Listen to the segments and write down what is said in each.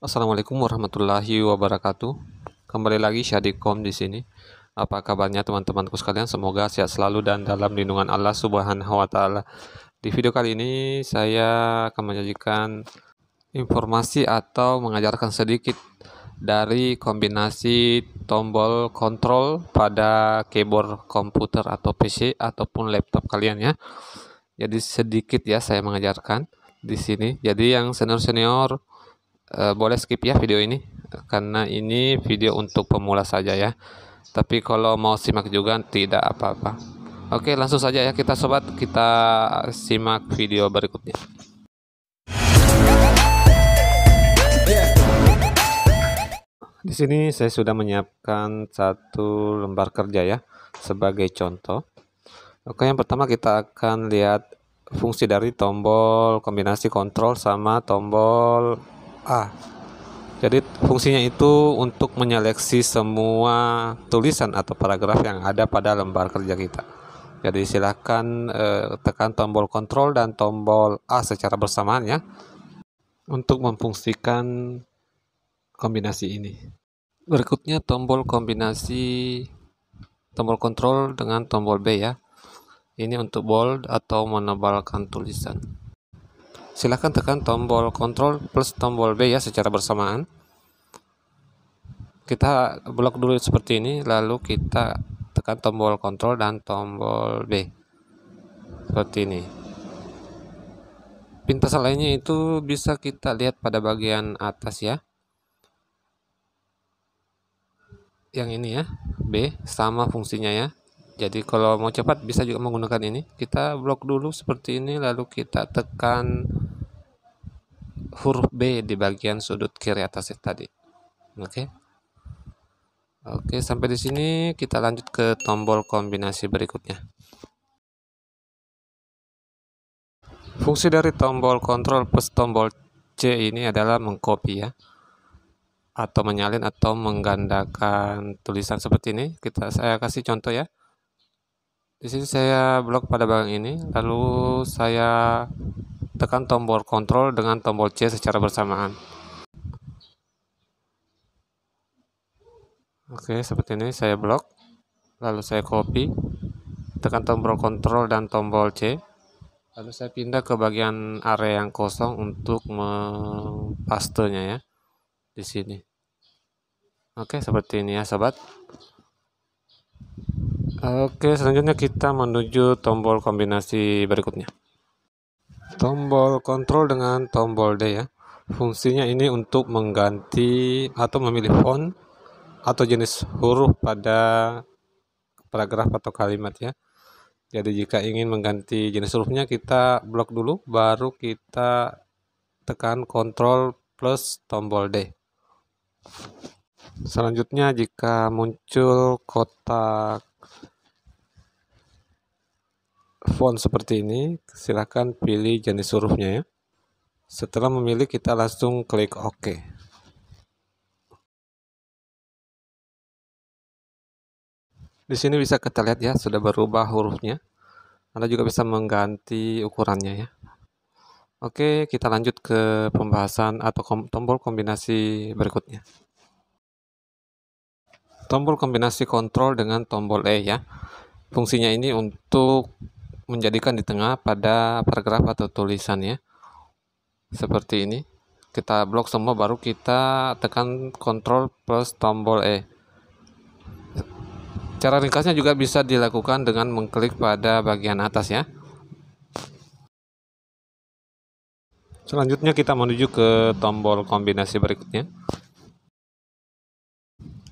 Assalamualaikum warahmatullahi wabarakatuh. Kembali lagi Syadikom di sini. Apa kabarnya teman-temanku sekalian? Semoga sehat selalu dan dalam lindungan Allah Subhanahu wa taala. Di video kali ini saya akan menyajikan informasi atau mengajarkan sedikit dari kombinasi tombol kontrol pada keyboard komputer atau PC ataupun laptop kalian ya. Jadi sedikit ya saya mengajarkan di sini. Jadi yang senior-senior Eh, boleh skip ya video ini karena ini video untuk pemula saja ya tapi kalau mau simak juga tidak apa-apa oke langsung saja ya kita sobat kita simak video berikutnya di sini saya sudah menyiapkan satu lembar kerja ya sebagai contoh oke yang pertama kita akan lihat fungsi dari tombol kombinasi kontrol sama tombol A. Jadi fungsinya itu untuk menyeleksi semua tulisan atau paragraf yang ada pada lembar kerja kita. Jadi silahkan eh, tekan tombol kontrol dan tombol A secara bersamaan ya untuk memfungsikan kombinasi ini. Berikutnya tombol kombinasi tombol kontrol dengan tombol B ya. Ini untuk bold atau menebalkan tulisan silahkan tekan tombol Ctrl plus tombol B ya secara bersamaan. Kita blok dulu seperti ini, lalu kita tekan tombol Ctrl dan tombol B. Seperti ini. pintas lainnya itu bisa kita lihat pada bagian atas ya. Yang ini ya, B sama fungsinya ya. Jadi kalau mau cepat bisa juga menggunakan ini. Kita blok dulu seperti ini lalu kita tekan huruf B di bagian sudut kiri atas ya, tadi. Oke. Okay. Oke, sampai di sini kita lanjut ke tombol kombinasi berikutnya. Fungsi dari tombol kontrol plus tombol C ini adalah mengcopy ya atau menyalin atau menggandakan tulisan seperti ini. Kita saya kasih contoh ya. Di sini saya blok pada bagian ini, lalu saya tekan tombol kontrol dengan tombol C secara bersamaan. Oke, seperti ini saya blok, lalu saya copy, tekan tombol kontrol dan tombol C, lalu saya pindah ke bagian area yang kosong untuk mempastenya ya, di sini. Oke, seperti ini ya sobat. Oke, selanjutnya kita menuju tombol kombinasi berikutnya tombol kontrol dengan tombol D ya fungsinya ini untuk mengganti atau memilih font atau jenis huruf pada paragraf atau kalimat ya jadi jika ingin mengganti jenis hurufnya kita blok dulu baru kita tekan kontrol plus tombol D selanjutnya jika muncul kotak font seperti ini, silakan pilih jenis hurufnya ya. Setelah memilih, kita langsung klik OK. Di sini bisa kita lihat ya, sudah berubah hurufnya. Anda juga bisa mengganti ukurannya ya. Oke, kita lanjut ke pembahasan atau kom tombol kombinasi berikutnya. Tombol kombinasi kontrol dengan tombol E ya. Fungsinya ini untuk menjadikan di tengah pada paragraf atau tulisan ya. Seperti ini. Kita blok semua baru kita tekan Ctrl plus tombol E. Cara ringkasnya juga bisa dilakukan dengan mengklik pada bagian atas ya. Selanjutnya kita menuju ke tombol kombinasi berikutnya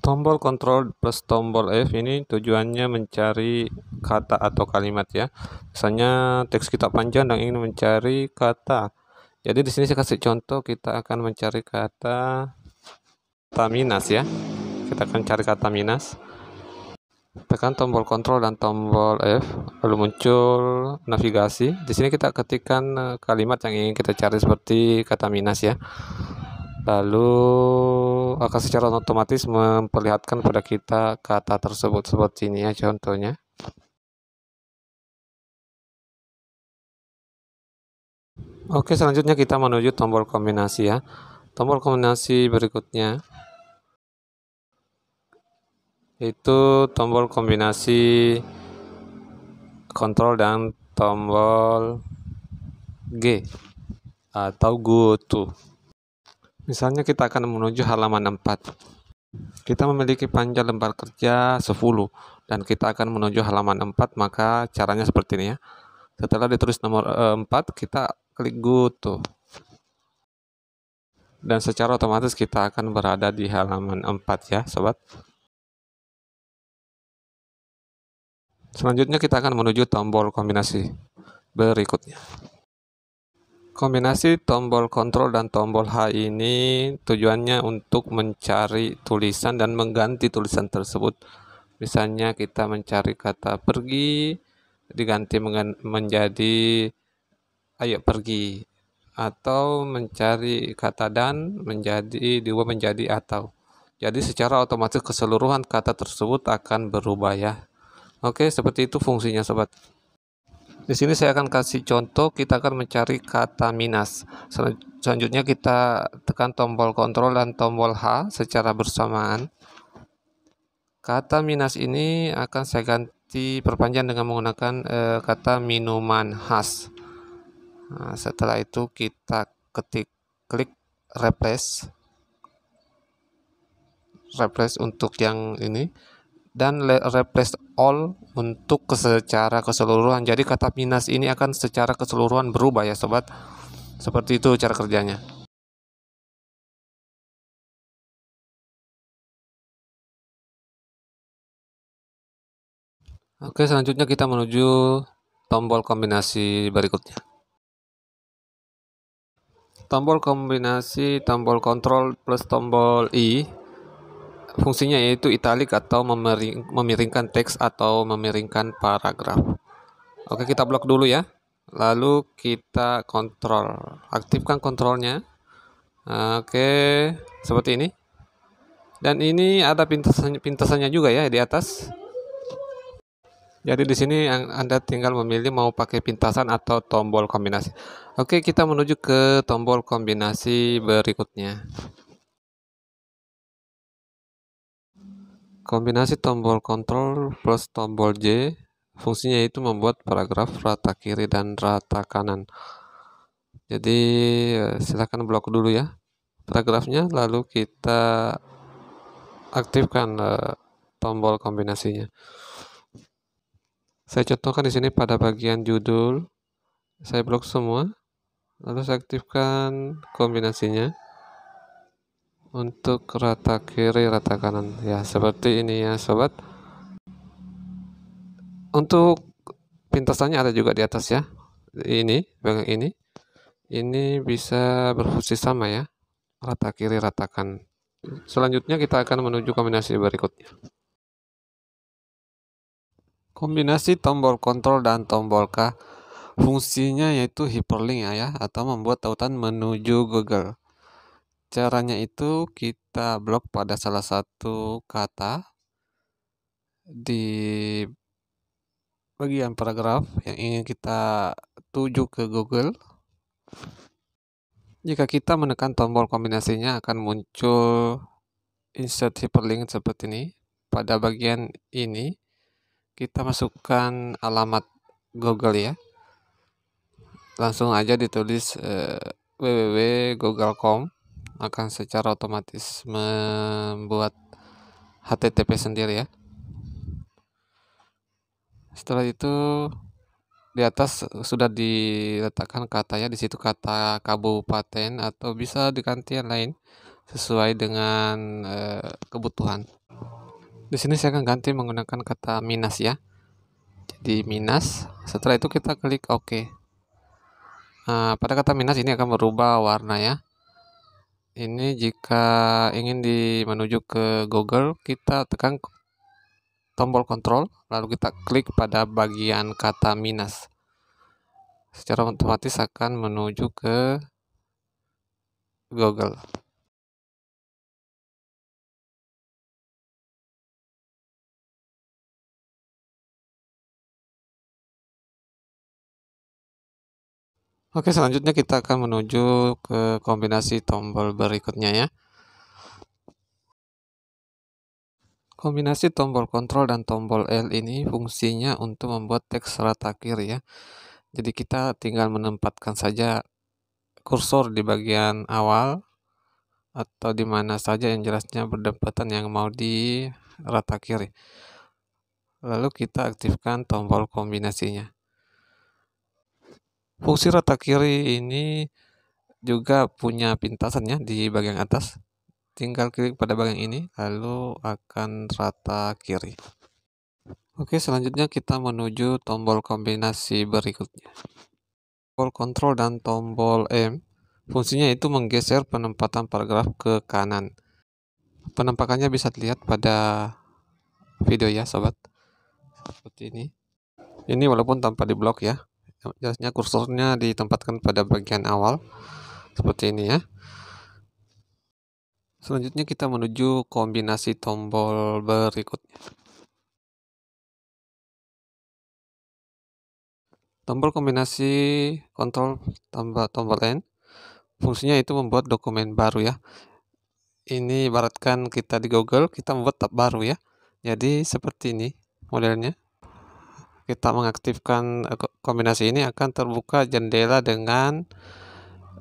tombol Ctrl plus tombol F ini tujuannya mencari kata atau kalimat ya. Misalnya teks kita panjang dan ingin mencari kata. Jadi di sini saya kasih contoh kita akan mencari kata "taminas" ya. Kita akan cari kata minas. Tekan tombol Ctrl dan tombol F lalu muncul navigasi. Di sini kita ketikkan eh, kalimat yang ingin kita cari seperti kata minas ya lalu akan eh, secara otomatis memperlihatkan pada kita kata tersebut seperti ini ya contohnya Oke, selanjutnya kita menuju tombol kombinasi ya. Tombol kombinasi berikutnya itu tombol kombinasi kontrol dan tombol G atau go to. Misalnya kita akan menuju halaman 4. Kita memiliki panjang lembar kerja 10 dan kita akan menuju halaman 4 maka caranya seperti ini ya. Setelah ditulis nomor 4 eh, kita klik go to. Dan secara otomatis kita akan berada di halaman 4 ya sobat. Selanjutnya kita akan menuju tombol kombinasi berikutnya. Kombinasi tombol kontrol dan tombol H ini tujuannya untuk mencari tulisan dan mengganti tulisan tersebut. Misalnya kita mencari kata pergi diganti menjadi ayo pergi atau mencari kata dan menjadi dua menjadi atau. Jadi secara otomatis keseluruhan kata tersebut akan berubah ya. Oke, seperti itu fungsinya sobat. Di sini saya akan kasih contoh, kita akan mencari kata minus. selanjutnya kita tekan tombol kontrol dan tombol H secara bersamaan. Kata minus ini akan saya ganti perpanjang dengan menggunakan e, kata minuman khas. Nah, setelah itu kita ketik klik replace. Replace untuk yang ini dan replace all untuk secara keseluruhan. Jadi kata minus ini akan secara keseluruhan berubah ya sobat. Seperti itu cara kerjanya. Oke, selanjutnya kita menuju tombol kombinasi berikutnya. Tombol kombinasi, tombol kontrol plus tombol I Fungsinya yaitu italik atau memiring, memiringkan teks atau memiringkan paragraf. Oke, kita blok dulu ya. Lalu kita kontrol. Aktifkan kontrolnya. Oke, seperti ini. Dan ini ada pintasannya, pintasannya juga ya di atas. Jadi di sini Anda tinggal memilih mau pakai pintasan atau tombol kombinasi. Oke, kita menuju ke tombol kombinasi berikutnya. Kombinasi tombol Ctrl plus tombol J fungsinya itu membuat paragraf rata kiri dan rata kanan. Jadi eh, silakan blok dulu ya paragrafnya lalu kita aktifkan uh, tombol kombinasinya. Saya contohkan di sini pada bagian judul saya blok semua lalu saya aktifkan kombinasinya untuk rata kiri rata kanan ya seperti ini ya sobat untuk pintasannya ada juga di atas ya ini bagian ini ini bisa berfungsi sama ya rata kiri rata kanan selanjutnya kita akan menuju kombinasi berikutnya kombinasi tombol kontrol dan tombol K fungsinya yaitu hyperlink ya, ya atau membuat tautan menuju Google. Caranya itu kita blok pada salah satu kata di bagian paragraf yang ingin kita tuju ke Google. Jika kita menekan tombol kombinasinya akan muncul insert hyperlink seperti ini. Pada bagian ini kita masukkan alamat Google ya. Langsung aja ditulis eh, www.google.com akan secara otomatis membuat HTTP sendiri ya. Setelah itu di atas sudah diletakkan katanya di situ kata kabupaten atau bisa diganti yang lain sesuai dengan e, kebutuhan. Di sini saya akan ganti menggunakan kata minus ya. Jadi minus, setelah itu kita klik OK. Nah, pada kata minus ini akan berubah warna ya ini jika ingin di menuju ke Google kita tekan tombol kontrol lalu kita klik pada bagian kata minus secara otomatis akan menuju ke Google Oke, selanjutnya kita akan menuju ke kombinasi tombol berikutnya ya. Kombinasi tombol kontrol dan tombol L ini fungsinya untuk membuat teks rata kiri ya. Jadi kita tinggal menempatkan saja kursor di bagian awal atau di mana saja yang jelasnya berdempetan yang mau di rata kiri. Lalu kita aktifkan tombol kombinasinya. Fungsi rata kiri ini juga punya pintasannya di bagian atas. Tinggal klik pada bagian ini, lalu akan rata kiri. Oke, selanjutnya kita menuju tombol kombinasi berikutnya. Tombol Control dan tombol M. Fungsinya itu menggeser penempatan paragraf ke kanan. Penampakannya bisa dilihat pada video ya, sobat. Seperti ini. Ini walaupun tanpa diblok ya jelasnya ya, kursornya ditempatkan pada bagian awal seperti ini ya selanjutnya kita menuju kombinasi tombol berikutnya tombol kombinasi kontrol tambah tombol N fungsinya itu membuat dokumen baru ya ini ibaratkan kita di Google kita membuat tab baru ya jadi seperti ini modelnya kita mengaktifkan eh, kombinasi ini akan terbuka jendela dengan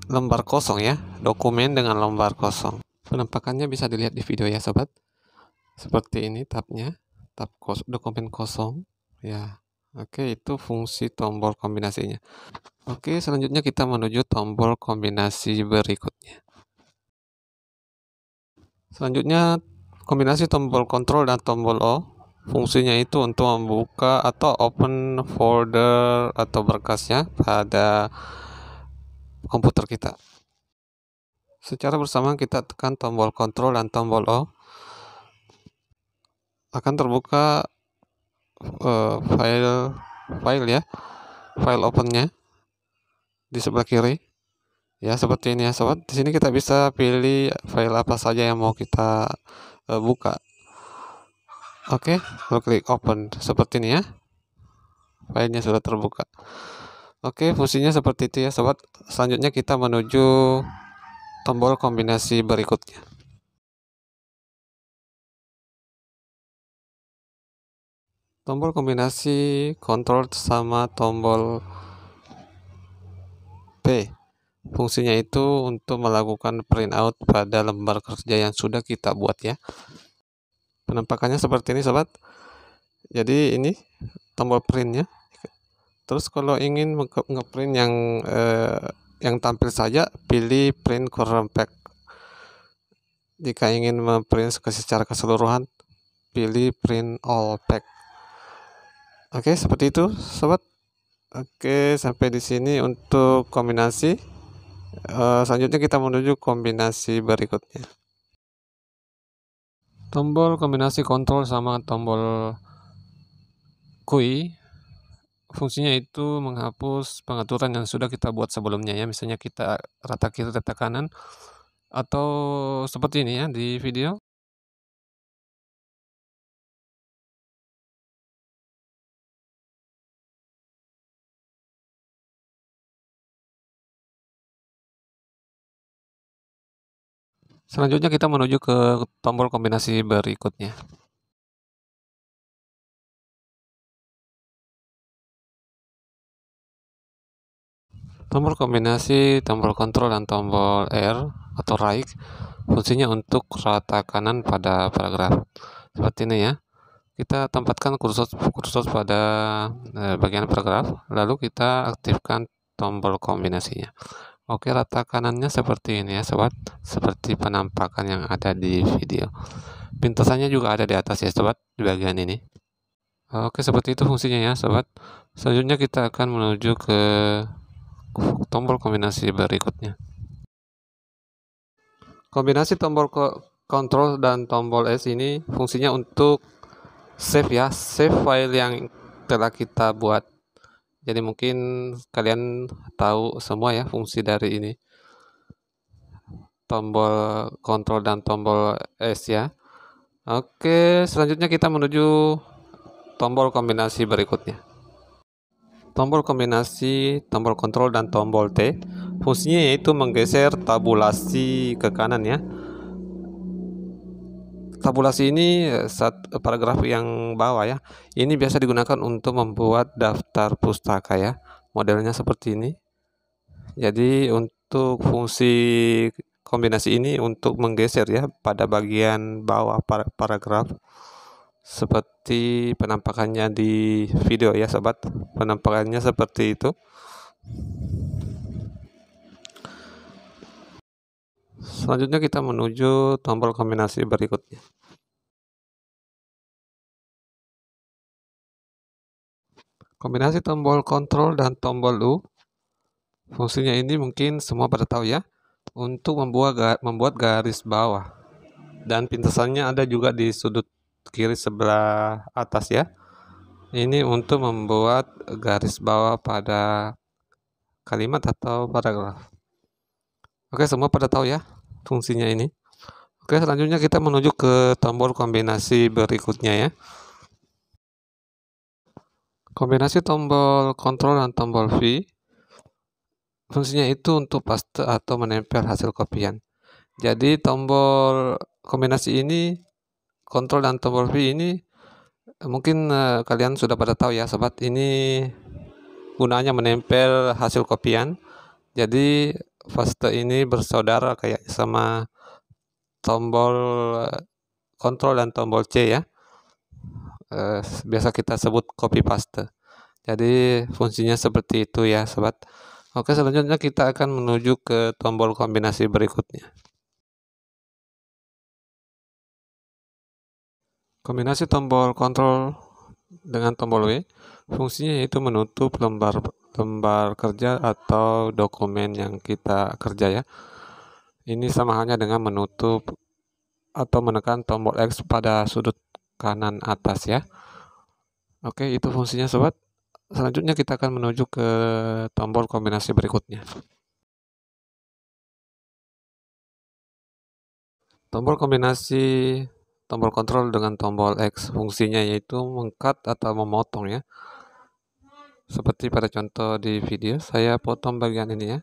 lembar kosong ya, dokumen dengan lembar kosong. Penampakannya bisa dilihat di video ya sobat. Seperti ini tabnya, tab kos dokumen kosong ya. Oke, itu fungsi tombol kombinasinya. Oke, selanjutnya kita menuju tombol kombinasi berikutnya. Selanjutnya kombinasi tombol kontrol dan tombol O Fungsinya itu untuk membuka atau open folder atau berkasnya pada komputer kita. Secara bersamaan kita tekan tombol Ctrl dan tombol O. Akan terbuka uh, file file ya. File opennya di sebelah kiri ya seperti ini ya sobat di sini kita bisa pilih file apa saja yang mau kita uh, buka Oke, lo klik open seperti ini ya. Filenya sudah terbuka. Oke, fungsinya seperti itu ya sobat. Selanjutnya kita menuju tombol kombinasi berikutnya. Tombol kombinasi control sama tombol P. Fungsinya itu untuk melakukan print out pada lembar kerja yang sudah kita buat ya penampakannya seperti ini sobat jadi ini tombol printnya terus kalau ingin ngeprint yang eh, yang tampil saja pilih print current pack jika ingin memprint secara keseluruhan pilih print all pack oke seperti itu sobat oke sampai di sini untuk kombinasi Uh, selanjutnya kita menuju kombinasi berikutnya tombol kombinasi kontrol sama tombol kui fungsinya itu menghapus pengaturan yang sudah kita buat sebelumnya ya misalnya kita rata kiri rata kanan atau seperti ini ya di video Selanjutnya kita menuju ke tombol kombinasi berikutnya. Tombol kombinasi tombol kontrol dan tombol R atau right fungsinya untuk rata kanan pada paragraf. Seperti ini ya. Kita tempatkan kursor kursor pada eh, bagian paragraf, lalu kita aktifkan tombol kombinasinya. Oke, rata kanannya seperti ini ya, sobat. Seperti penampakan yang ada di video. Pintasannya juga ada di atas ya, sobat, di bagian ini. Oke, seperti itu fungsinya ya, sobat. Selanjutnya kita akan menuju ke tombol kombinasi berikutnya. Kombinasi tombol Control dan tombol S ini fungsinya untuk save ya, save file yang telah kita buat jadi mungkin kalian tahu semua ya fungsi dari ini. Tombol kontrol dan tombol S ya. Oke, selanjutnya kita menuju tombol kombinasi berikutnya. Tombol kombinasi, tombol kontrol dan tombol T. Fungsinya yaitu menggeser tabulasi ke kanan ya Tabulasi ini saat paragraf yang bawah ya. Ini biasa digunakan untuk membuat daftar pustaka ya. Modelnya seperti ini. Jadi untuk fungsi kombinasi ini untuk menggeser ya pada bagian bawah paragraf seperti penampakannya di video ya sobat. Penampakannya seperti itu. Selanjutnya kita menuju tombol kombinasi berikutnya. Kombinasi tombol Ctrl dan tombol U, fungsinya ini mungkin semua pada tahu ya, untuk membuat garis bawah. Dan pintasannya ada juga di sudut kiri sebelah atas ya. Ini untuk membuat garis bawah pada kalimat atau paragraf. Oke, semua pada tahu ya fungsinya ini. Oke, selanjutnya kita menuju ke tombol kombinasi berikutnya ya. Kombinasi tombol kontrol dan tombol V fungsinya itu untuk paste atau menempel hasil kopian. Jadi tombol kombinasi ini kontrol dan tombol V ini mungkin uh, kalian sudah pada tahu ya sobat ini gunanya menempel hasil kopian. Jadi Paste ini bersaudara kayak sama tombol eh, kontrol dan tombol C ya. Eh, biasa kita sebut copy paste. Jadi fungsinya seperti itu ya sobat. Oke selanjutnya kita akan menuju ke tombol kombinasi berikutnya. Kombinasi tombol kontrol dengan tombol W Fungsinya yaitu menutup lembar lembar kerja atau dokumen yang kita kerja ya. Ini sama halnya dengan menutup atau menekan tombol X pada sudut kanan atas ya. Oke, itu fungsinya sobat. Selanjutnya kita akan menuju ke tombol kombinasi berikutnya. Tombol kombinasi tombol kontrol dengan tombol X fungsinya yaitu mengkat atau memotong ya seperti pada contoh di video saya potong bagian ini ya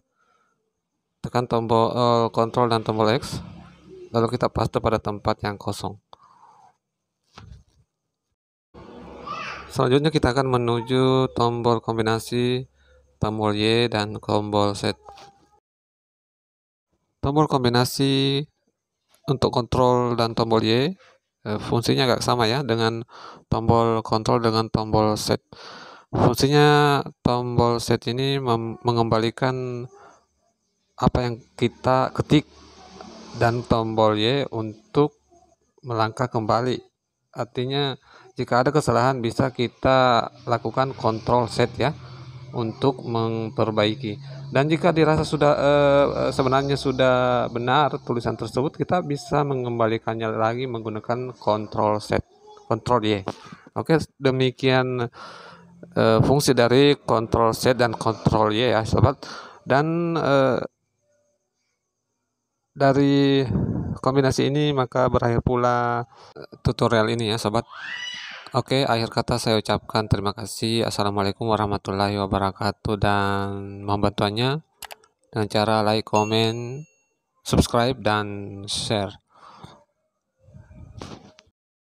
tekan tombol uh, eh, Ctrl dan tombol X lalu kita paste pada tempat yang kosong selanjutnya kita akan menuju tombol kombinasi tombol Y dan tombol Set. tombol kombinasi untuk kontrol dan tombol Y eh, fungsinya agak sama ya dengan tombol kontrol dengan tombol set Fungsinya tombol set ini mengembalikan apa yang kita ketik dan tombol Y untuk melangkah kembali. Artinya jika ada kesalahan bisa kita lakukan kontrol set ya untuk memperbaiki. Dan jika dirasa sudah eh, sebenarnya sudah benar tulisan tersebut, kita bisa mengembalikannya lagi menggunakan kontrol set, kontrol Y. Oke, demikian e, fungsi dari kontrol Z dan kontrol Y ya sobat dan e, dari kombinasi ini maka berakhir pula eh, tutorial ini ya sobat Oke, akhir kata saya ucapkan terima kasih. Assalamualaikum warahmatullahi wabarakatuh dan mohon bantuannya dengan cara like, comment, subscribe, dan share.